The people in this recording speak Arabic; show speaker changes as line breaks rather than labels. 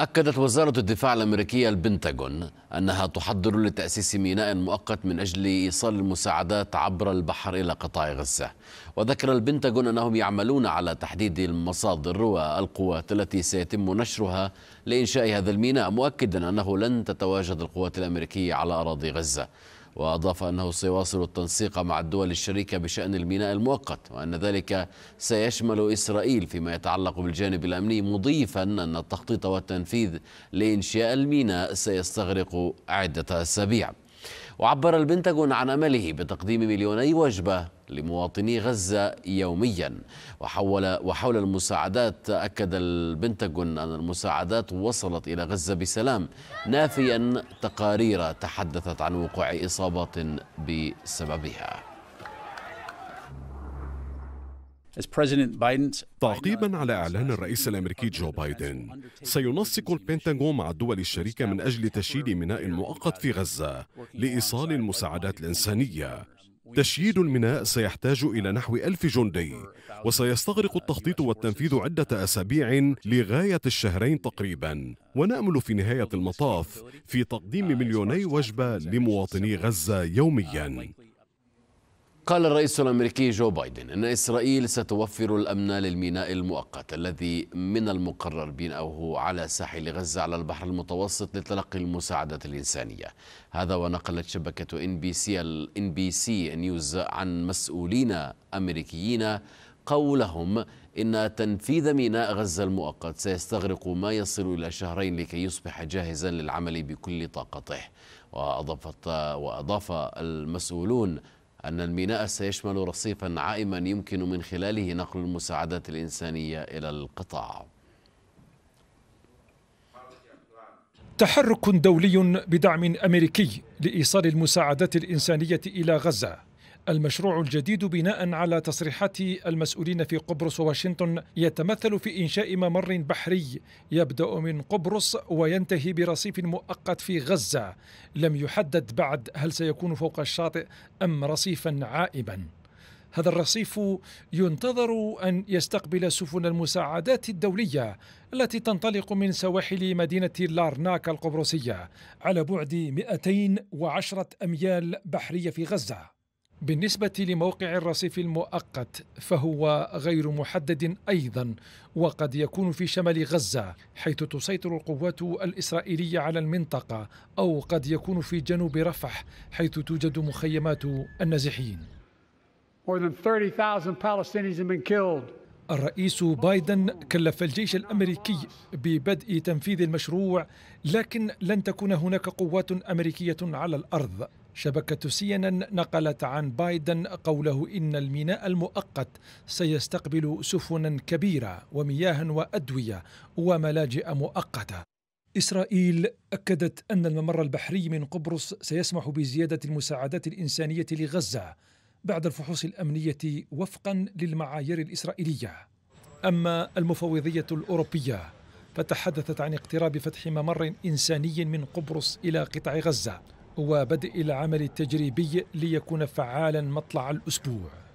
أكدت وزارة الدفاع الأمريكية البنتاغون أنها تحضر لتأسيس ميناء مؤقت من أجل إيصال المساعدات عبر البحر إلى قطاع غزة وذكر البنتاغون أنهم يعملون على تحديد المصادر والقوات التي سيتم نشرها لإنشاء هذا الميناء مؤكدا أنه لن تتواجد القوات الأمريكية على أراضي غزة وأضاف أنه سيواصل التنسيق مع الدول الشريكة بشأن الميناء المؤقت وأن ذلك سيشمل إسرائيل فيما يتعلق بالجانب الأمني مضيفا أن التخطيط والتنفيذ لإنشاء الميناء سيستغرق عدة أسابيع وعبر البنتاغون عن أمله بتقديم مليوني وجبة لمواطني غزة يوميا وحول وحول المساعدات أكد البنتاغون أن المساعدات وصلت إلى غزة بسلام نافيا تقارير تحدثت عن وقوع إصابات بسببها
تعقيبا على اعلان الرئيس الامريكي جو بايدن سينسق البنتاغون مع الدول الشريكه من اجل تشييد ميناء مؤقت في غزه لايصال المساعدات الانسانيه تشييد الميناء سيحتاج إلى نحو ألف جندي وسيستغرق التخطيط والتنفيذ عدة أسابيع لغاية الشهرين تقريبا ونأمل في نهاية المطاف في تقديم مليوني وجبة لمواطني غزة يوميا
قال الرئيس الامريكي جو بايدن ان اسرائيل ستوفر الامن للميناء المؤقت الذي من المقرر بناؤه على ساحل غزه على البحر المتوسط لتلقي المساعدات الانسانيه. هذا ونقلت شبكه ان بي سي ان بي سي نيوز عن مسؤولين امريكيين قولهم ان تنفيذ ميناء غزه المؤقت سيستغرق ما يصل الى شهرين لكي يصبح جاهزا للعمل بكل طاقته. واضافت واضاف المسؤولون أن الميناء سيشمل رصيفا عائما يمكن من خلاله نقل المساعدات الإنسانية إلى القطاع
تحرك دولي بدعم أمريكي لإيصال المساعدات الإنسانية إلى غزة المشروع الجديد بناء على تصريحات المسؤولين في قبرص وواشنطن يتمثل في إنشاء ممر بحري يبدأ من قبرص وينتهي برصيف مؤقت في غزة لم يحدد بعد هل سيكون فوق الشاطئ أم رصيفا عائبا هذا الرصيف ينتظر أن يستقبل سفن المساعدات الدولية التي تنطلق من سواحل مدينة لارناك القبرصية على بعد 210 أميال بحرية في غزة بالنسبة لموقع الرصيف المؤقت فهو غير محدد أيضا وقد يكون في شمال غزة حيث تسيطر القوات الإسرائيلية على المنطقة أو قد يكون في جنوب رفح حيث توجد مخيمات النازحين More than 30,000 Palestinians have been killed الرئيس بايدن كلف الجيش الامريكي ببدء تنفيذ المشروع لكن لن تكون هناك قوات امريكيه على الارض شبكة ان نقلت عن بايدن قوله إن الميناء المؤقت سيستقبل سفنا كبيرة ومياه وأدوية وملاجئ مؤقتة إسرائيل أكدت أن الممر البحري من قبرص سيسمح بزيادة المساعدات الإنسانية لغزة بعد الفحوص الامنيه وفقا للمعايير الاسرائيليه. اما المفوضيه الاوروبيه فتحدثت عن اقتراب فتح ممر انساني من قبرص الى قطاع غزه وبدء العمل التجريبي ليكون فعالا مطلع الاسبوع.